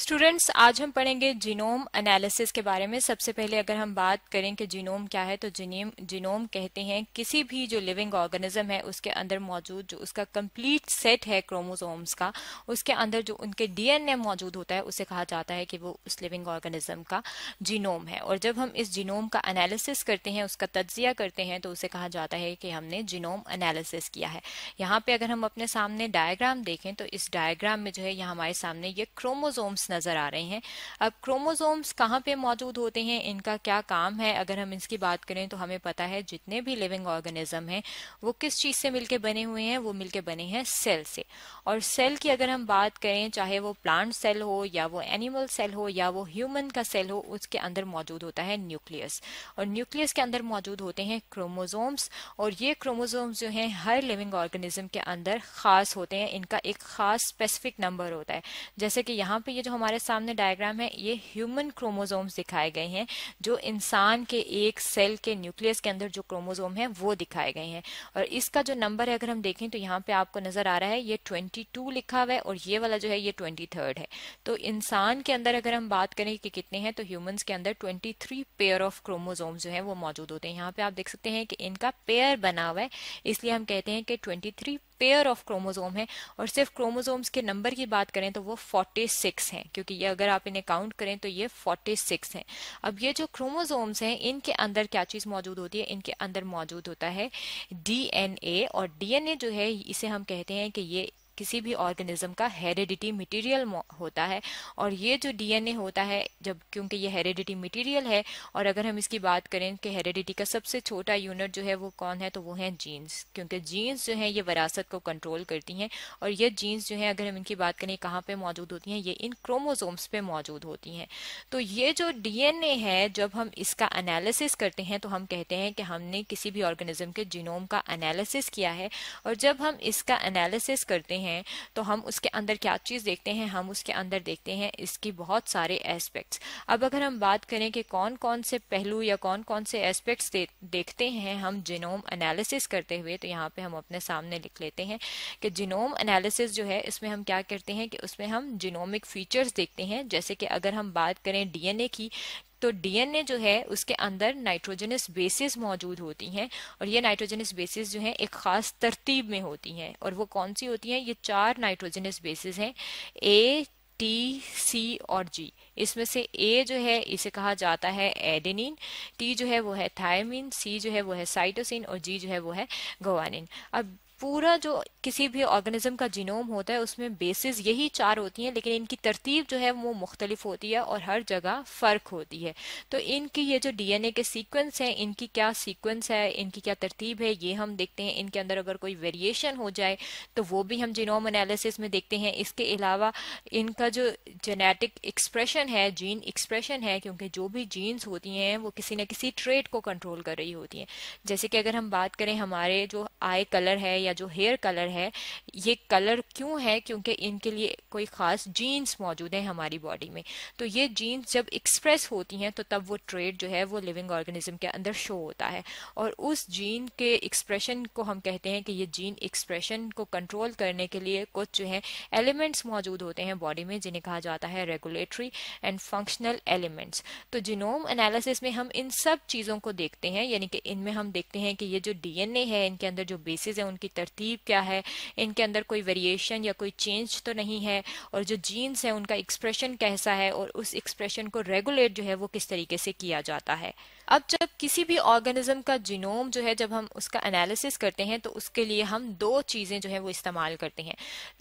students आज हम पढ़ेंगे जीनोम एनालिसिस के बारे में सबसे पहले अगर हम बात करें कि जीनोम क्या है तो जीनोम जीनोम कहते हैं किसी भी जो लिविंग ऑर्गेनिज्म है उसके अंदर मौजूद जो उसका कंप्लीट सेट है क्रोमोसोम्स का उसके अंदर जो उनके डीएनए मौजूद होता है उसे कहा जाता है कि वो उस लिविंग ऑर्गेनिज्म का जीनोम है और जब हम इस जीनोम का एनालिसिस करते हैं उसका तजिया करते हैं तो उसे कहा जाता है कि हमने जीनोम एनालिसिस किया है यहाँ पर अगर हम अपने सामने डायग्राम देखें तो इस डायग्राम में जो है यहाँ हमारे सामने ये क्रोमोजोम्स नज़र आ रहे हैं अब क्रोमोसोम्स कहाँ पे मौजूद होते हैं इनका क्या काम है अगर हम इसकी बात करें तो हमें पता है जितने भी लिविंग ऑर्गेनिज्म हैं वो किस चीज़ से मिलके बने हुए हैं वो मिलके बने हैं सेल से और सेल की अगर हम बात करें चाहे वो प्लांट सेल हो या वो एनिमल सेल हो या वो ह्यूमन का सेल हो उसके अंदर मौजूद होता है न्यूक्लियस और न्यूक्लियस के अंदर मौजूद होते हैं क्रोमोजोम्स और ये क्रोमोजोम्स जो हैं हर लिविंग ऑर्गेनिज्म के अंदर खास होते हैं इनका एक खास स्पेसिफिक नंबर होता है जैसे कि यहाँ पे ये जो हम हमारे सामने डायग्राम है ये ह्यूमन क्रोमोजोम्स दिखाए गए हैं जो इंसान के एक सेल के न्यूक्लियस के अंदर जो क्रोमोजोम है वो दिखाए गए हैं और इसका जो नंबर है अगर हम देखें तो यहाँ पे आपको नजर आ रहा है ये ट्वेंटी लिखा हुआ है और ये वाला जो है ये ट्वेंटी है तो इंसान के अंदर अगर हम बात करें कि कितने हैं तो ह्यूमन्स के अंदर ट्वेंटी पेयर ऑफ क्रोमोजोम जो है वो मौजूद होते हैं यहाँ पे आप देख सकते हैं कि इनका पेयर बना हुआ है इसलिए हम कहते हैं कि ट्वेंटी पेयर ऑफ क्रोमोजोम है और सिर्फ क्रोमोजोम्स के नंबर की बात करें तो वो 46 हैं क्योंकि ये अगर आप इन्हें काउंट करें तो ये 46 हैं अब ये जो क्रोमोजोम्स हैं इनके अंदर क्या चीज़ मौजूद होती है इनके अंदर मौजूद होता है डीएनए और डीएनए जो है इसे हम कहते हैं कि ये किसी भी ऑर्गेनिज्म का हेरिडिटी मटेरियल होता है और ये जो डीएनए होता है जब क्योंकि ये हेरिडिटी मटेरियल है और अगर हम इसकी बात करें कि हेरिडिटी का सबसे छोटा यूनिट जो है वो कौन है तो वो है जीन्स क्योंकि जीन्स जो है ये वरासत को कंट्रोल करती हैं और ये जीन्स जो है अगर हम इनकी बात करें कहाँ पर मौजूद होती हैं ये इन क्रोमोजोम्स पर मौजूद होती हैं तो ये जो डी है जब हम इसका अनालिसिस करते हैं तो हम कहते हैं कि हमने किसी भी ऑर्गेनिज्म के जीनोम का अनालिसिस किया है और जब हम इसका अनालिसिस करते हैं हैं तो हम उसके अंदर क्या चीज़ देखते हैं हम उसके अंदर देखते हैं इसकी बहुत सारे एस्पेक्ट्स अब अगर हम बात करें कि कौन कौन से पहलू या कौन कौन से एस्पेक्ट्स दे, देखते हैं हम जिनोम एनालिसिस करते हुए तो यहाँ पे हम अपने सामने लिख लेते हैं कि जिनोम एनालिसिस जो है इसमें हम क्या करते हैं कि उसमें हम जिनोमिक फीचर्स देखते हैं जैसे कि अगर हम बात करें डी की तो डीएनए जो है उसके अंदर नाइट्रोजनस बेसिस मौजूद होती हैं और ये नाइट्रोजनस बेसिस जो हैं एक खास तरतीब में होती हैं और वो कौन सी होती हैं ये चार नाइट्रोजनस बेसिस हैं ए टी सी और जी इसमें से ए जो है इसे कहा जाता है एडेनिन टी जो है वो है थायमिन सी जो है वो है साइटोसिन और जी जो है वो है गवानिन अब पूरा जो किसी भी ऑर्गेनिज्म का जीनोम होता है उसमें बेसिस यही चार होती हैं लेकिन इनकी तरतीब जो है वो मुख्तलिफ होती है और हर जगह फ़र्क होती है तो इनकी ये जो डीएनए के सीक्वेंस हैं इनकी क्या सीक्वेंस है इनकी क्या तरतीब है ये हम देखते हैं इनके अंदर अगर कोई वेरिएशन हो जाए तो वो भी हम जीनोम एनालिसिस में देखते हैं इसके अलावा इनका जो जेनेटिक एक्सप्रेशन है जीन एक्सप्रेशन है क्योंकि जो भी जीन्स होती हैं वो किसी न किसी ट्रेड को कंट्रोल कर रही होती हैं जैसे कि अगर हम बात करें हमारे जो आई कलर है या या जो हेयर कलर है ये कलर क्यों है क्योंकि इनके लिए कोई ख़ास जीन्स मौजूद है हमारी बॉडी में तो ये जीन्स जब एक्सप्रेस होती हैं तो तब वो ट्रेड जो है वो लिविंग ऑर्गेनिज्म के अंदर शो होता है और उस जीन के एक्सप्रेशन को हम कहते हैं कि ये जीन एक्सप्रेशन को कंट्रोल करने के लिए कुछ जो है एलिमेंट्स मौजूद होते हैं बॉडी में जिन्हें कहा जाता है रेगुलेटरी एंड फंक्शनल एलिमेंट्स तो जिनोम एनालिसिस में हम इन सब चीज़ों को देखते हैं यानी कि इनमें हम देखते हैं कि ये जो डीएनए है इनके अंदर जो बेसिस है उनकी तरतीब क्या है इनके अंदर कोई वेरिएशन या कोई चेंज तो नहीं है और जो जीन्स है उनका एक्सप्रेशन कैसा है और उस एक्सप्रेशन को रेगुलेट जो है वो किस तरीके से किया जाता है अब जब किसी भी ऑर्गेनिज्म का जीनोम जो है जब हम उसका एनालिसिस करते हैं तो उसके लिए हम दो चीज़ें जो है वो इस्तेमाल करते हैं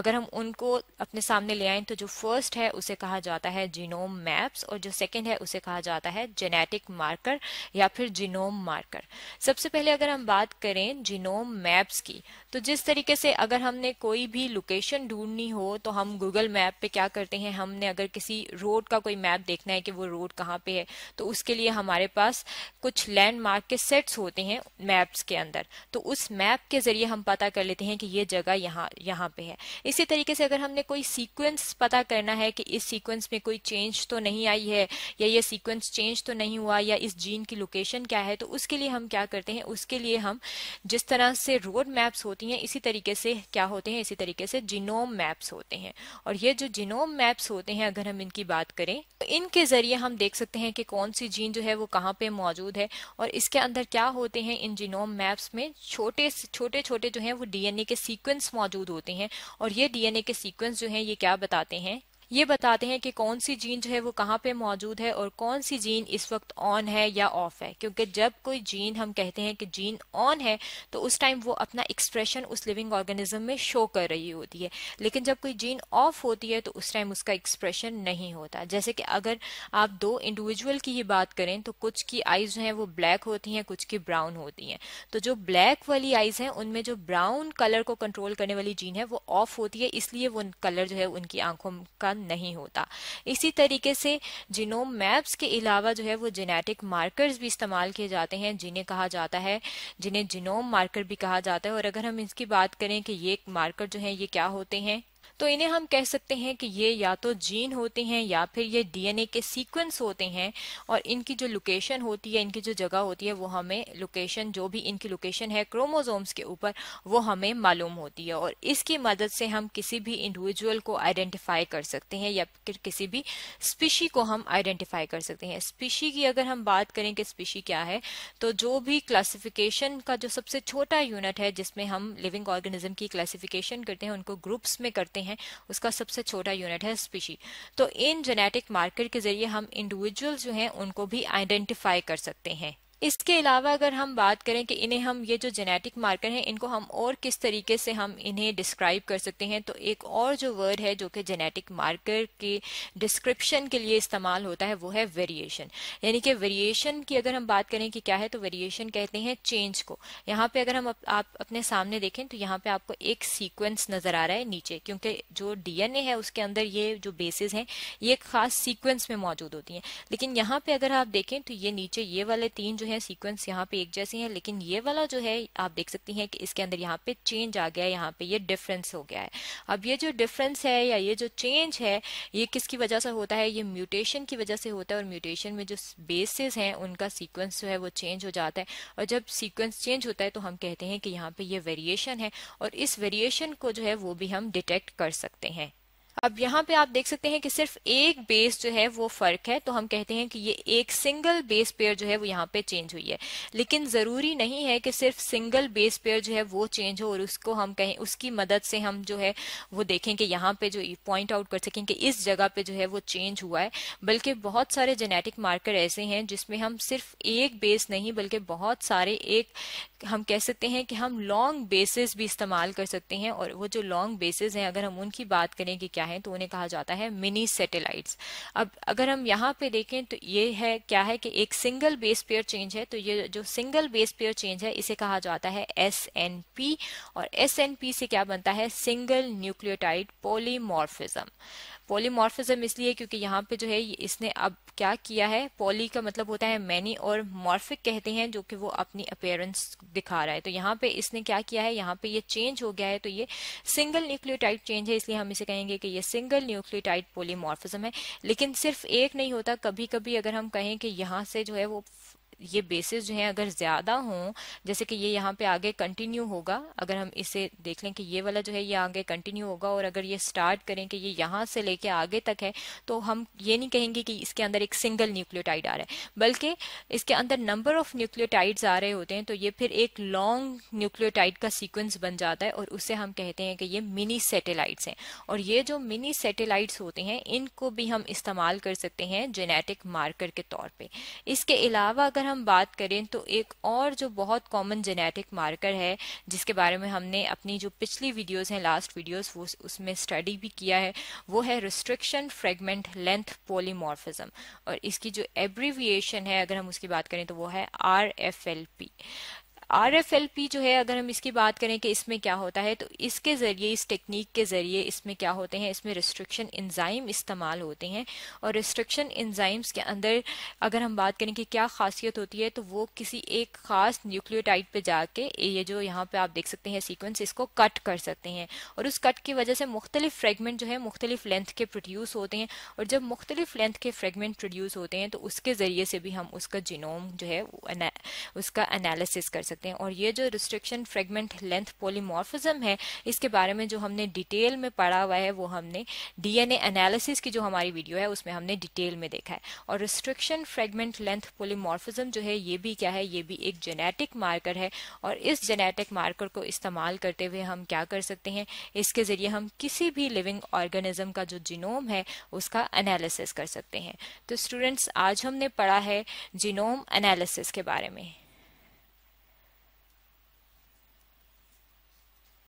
अगर हम उनको अपने सामने ले आए तो जो फर्स्ट है उसे कहा जाता है जीनोम मैप्स और जो सेकेंड है उसे कहा जाता है जेनेटिक मार्कर या फिर जीनोम मार्कर सबसे पहले अगर हम बात करें जीनोम मैप्स की तो जिस तरीके से अगर हमने कोई भी लोकेशन ढूंढनी हो तो हम गूगल मैप पे क्या करते हैं हमने अगर किसी रोड का कोई मैप देखना है कि वो रोड कहाँ पे है तो उसके लिए हमारे पास कुछ लैंडमार्क के सेट्स होते हैं मैप्स के अंदर तो उस मैप के जरिए हम पता कर लेते हैं कि ये जगह यहाँ यहाँ पे है इसी तरीके से अगर हमने कोई सीक्वेंस पता करना है कि इस सीक्वेंस में कोई चेंज तो नहीं आई है या ये सीक्वेंस चेंज तो नहीं हुआ या इस जीन की लोकेशन क्या है तो उसके लिए हम क्या करते हैं उसके लिए हम जिस तरह से रोड मैप्स होती हैं इसी तरीके से क्या होते हैं इसी तरीके से जिनोम मैप्स होते हैं और ये जो जिनोम मैप्स होते हैं अगर हम इनकी बात करें तो इनके जरिए हम देख सकते हैं कि कौन सी जीन जो है वो कहाँ पे मौजूद है और इसके अंदर क्या होते हैं इन जीनोम मैप्स में छोटे छोटे छोटे जो हैं वो डीएनए के सीक्वेंस मौजूद होते हैं और ये डीएनए के सीक्वेंस जो हैं ये क्या बताते हैं ये बताते हैं कि कौन सी जीन जो है वो कहाँ पे मौजूद है और कौन सी जीन इस वक्त ऑन है या ऑफ है क्योंकि जब कोई जीन हम कहते हैं कि जीन ऑन है तो उस टाइम वो अपना एक्सप्रेशन उस लिविंग ऑर्गेनिज्म में शो कर रही होती है लेकिन जब कोई जीन ऑफ होती है तो उस टाइम उसका एक्सप्रेशन नहीं होता जैसे कि अगर आप दो इंडिविजुअल की ही बात करें तो कुछ की आईज हैं वो ब्लैक होती हैं कुछ की ब्राउन होती हैं तो जो ब्लैक वाली आइज हैं उनमें जो ब्राउन कलर को कंट्रोल करने वाली जीन है वो ऑफ होती है इसलिए वो कलर जो है उनकी आंखों का नहीं होता इसी तरीके से जिनोम मैप्स के अलावा जो है वो जेनेटिक मार्कर्स भी इस्तेमाल किए जाते हैं जिन्हें कहा जाता है जिन्हें जिनोम मार्कर भी कहा जाता है और अगर हम इसकी बात करें कि ये मार्कर जो है ये क्या होते हैं तो इन्हें हम कह सकते हैं कि ये या तो जीन होते हैं या फिर ये डीएनए के सीक्वेंस होते हैं और इनकी जो लोकेशन होती है इनकी जो जगह होती है वो हमें लोकेशन जो भी इनकी लोकेशन है क्रोमोजोम्स के ऊपर वो हमें मालूम होती है और इसकी मदद से हम किसी भी इंडिविजुअल को आइडेंटिफाई कर सकते हैं या फिर किसी भी स्पीशी को हम आइडेंटिफाई कर सकते हैं स्पीशी की अगर हम बात करें कि स्पीशी क्या है तो जो भी क्लासिफिकेशन का जो सबसे छोटा यूनिट है जिसमें हम लिविंग ऑर्गेनिज्म की क्लासिफिकेशन करते हैं उनको ग्रुप्स में करते हैं है उसका सबसे छोटा यूनिट है स्पीशी तो इन जेनेटिक मार्कर के जरिए हम इंडिविजुअल जो हैं उनको भी आइडेंटिफाई कर सकते हैं इसके अलावा अगर हम बात करें कि इन्हें हम ये जो जेनेटिक मार्कर हैं इनको हम और किस तरीके से हम इन्हें डिस्क्राइब कर सकते हैं तो एक और जो वर्ड है जो कि जेनेटिक मार्कर के डिस्क्रिप्शन के लिए इस्तेमाल होता है वो है वेरिएशन यानी कि वेरिएशन की अगर हम बात करें कि क्या है तो वेरिएशन कहते हैं चेंज को यहाँ पे अगर हम आप अपने सामने देखें तो यहाँ पे आपको एक सीक्वेंस नजर आ रहा है नीचे क्योंकि जो डीएनए है उसके अंदर ये जो बेसिस हैं ये खास सीक्वेंस में मौजूद होती हैं लेकिन यहाँ पे अगर आप देखें तो ये नीचे ये वाले तीन जो है हैं सीक्वेंस यहाँ पे एक जैसे हैं लेकिन ये वाला जो है आप देख सकती हैं कि इसके अंदर यहाँ पे चेंज आ गया है यहाँ पे ये डिफरेंस हो गया है अब ये जो डिफरेंस है या ये जो चेंज है ये किसकी वजह से होता है ये म्यूटेशन की वजह से होता है और म्यूटेशन में जो बेसिस हैं उनका सीक्वेंस जो है वो चेंज हो जाता है और जब सीक्वेंस चेंज होता है तो हम कहते हैं कि यहाँ पे ये वेरिएशन है और इस वेरिएशन को जो है वो भी हम डिटेक्ट कर सकते हैं अब यहां पे आप देख सकते हैं कि सिर्फ एक बेस जो है वो फर्क है तो हम कहते हैं कि ये एक सिंगल बेस पेयर जो है वो यहाँ पे चेंज हुई है लेकिन जरूरी नहीं है कि सिर्फ सिंगल बेस पेयर जो है वो चेंज हो और उसको हम कहें उसकी मदद से हम जो है वो देखें कि यहाँ पे जो पॉइंट आउट कर सकें कि इस जगह पे जो है वो चेंज हुआ है बल्कि बहुत सारे जेनेटिक मार्कर ऐसे हैं जिसमें हम सिर्फ एक बेस नहीं बल्कि बहुत सारे एक हम कह सकते हैं कि हम लॉन्ग बेसिस भी इस्तेमाल कर सकते हैं और वो जो लॉन्ग बेसिस हैं अगर हम उनकी बात करें कि क्या क्या है तो उन्हें कहा जाता है मिनी सैटेलाइट्स अब अगर हम यहाँ पे देखें तो ये है क्या है कि एक सिंगल बेस पेयर चेंज है तो ये जो सिंगल बेस पेयर चेंज है इसे कहा जाता है एस एन पी और एस एन पी से क्या बनता है सिंगल न्यूक्लियोटाइड पोलीमॉर्फिज्म पॉलीमॉर्फिज्म इसलिए क्योंकि यहाँ पे जो है इसने अब क्या किया है पॉली का मतलब होता है मैनी और मॉर्फिक कहते हैं जो कि वो अपनी अपेयरेंस दिखा रहा है तो यहाँ पे इसने क्या किया है यहाँ पे ये चेंज हो गया है तो ये सिंगल न्यूक्लियोटाइड चेंज है इसलिए हम इसे कहेंगे कि ये सिंगल न्यूक्लियोटाइड पोलीमॉर्फिज्म है लेकिन सिर्फ एक नहीं होता कभी कभी अगर हम कहें कि यहाँ से जो है वो ये बेसिस जो हैं अगर ज़्यादा हों जैसे कि ये यहाँ पे आगे कंटिन्यू होगा अगर हम इसे देख लें कि ये वाला जो है ये आगे कंटिन्यू होगा और अगर ये स्टार्ट करें कि ये यहाँ से लेके आगे तक है तो हम ये नहीं कहेंगे कि इसके अंदर एक सिंगल न्यूक्लियोटाइड आ रहा है बल्कि इसके अंदर नंबर ऑफ न्यूक्लियोटाइड्स आ रहे होते हैं तो ये फिर एक लॉन्ग न्यूक्लियोटाइड का सीक्वेंस बन जाता है और उससे हम कहते हैं कि ये मिनी सेटेलाइट्स हैं और ये जो मिनी सेटेलाइट्स होते हैं इनको भी हम इस्तेमाल कर सकते हैं जेनेटिक मार्कर के तौर पर इसके अलावा अगर हम हम बात करें तो एक और जो बहुत कॉमन जेनेटिक मार्कर है जिसके बारे में हमने अपनी जो पिछली वीडियोस हैं लास्ट वीडियोस वो उसमें स्टडी भी किया है वो है रिस्ट्रिक्शन फ्रेगमेंट लेंथ पोलीमॉर्फिज्म और इसकी जो एब्रीविएशन है अगर हम उसकी बात करें तो वो है R F L P R F L P जो है अगर हम इसकी बात करें कि इसमें क्या होता है तो इसके ज़रिए इस टेक्निक के ज़रिए इसमें क्या होते हैं इसमें रिस्ट्रिक्शन इंजाइम इस्तेमाल होते हैं और रिस्ट्रिक्शन इंजाइम्स के अंदर अगर हम बात करें कि क्या खासियत होती है तो वो किसी एक ख़ास न्यूक्लियोटाइड पे जाके ये जो यहाँ पे आप देख सकते हैं सीक्वेंस इसको कट कर सकते हैं और उस कट की वजह से मुख्तलिफ फ्रेगमेंट जो है मुख्तलिफ लेंथ के प्रोड्यूस होते हैं और जब मुख्तलिफ लेंथ के फ्रेगमेंट प्रोड्यूस होते हैं तो उसके ज़रिए से भी हम उसका जिनोम जो है उसका एनालिसिस कर सकते हैं करते हैं और ये जो रिस्ट्रिक्शन फ्रेगमेंट लेंथ पोलीमॉर्फिज्म है इसके बारे में जो हमने डिटेल में पढ़ा हुआ है वो हमने डीएनए एनालिसिस की जो हमारी वीडियो है उसमें हमने डिटेल में देखा है और रिस्ट्रिक्शन फ्रेगमेंट लेंथ पोलीमॉर्फिज्म जो है ये भी क्या है ये भी एक जेनेटिक मार्कर है और इस जेनेटिक मार्कर को इस्तेमाल करते हुए हम क्या कर सकते हैं इसके जरिए हम किसी भी लिविंग ऑर्गेनिज्म का जो जिनोम है उसका एनालिसिस कर सकते हैं तो स्टूडेंट्स आज हमने पढ़ा है जिनोम एनालिसिस के बारे में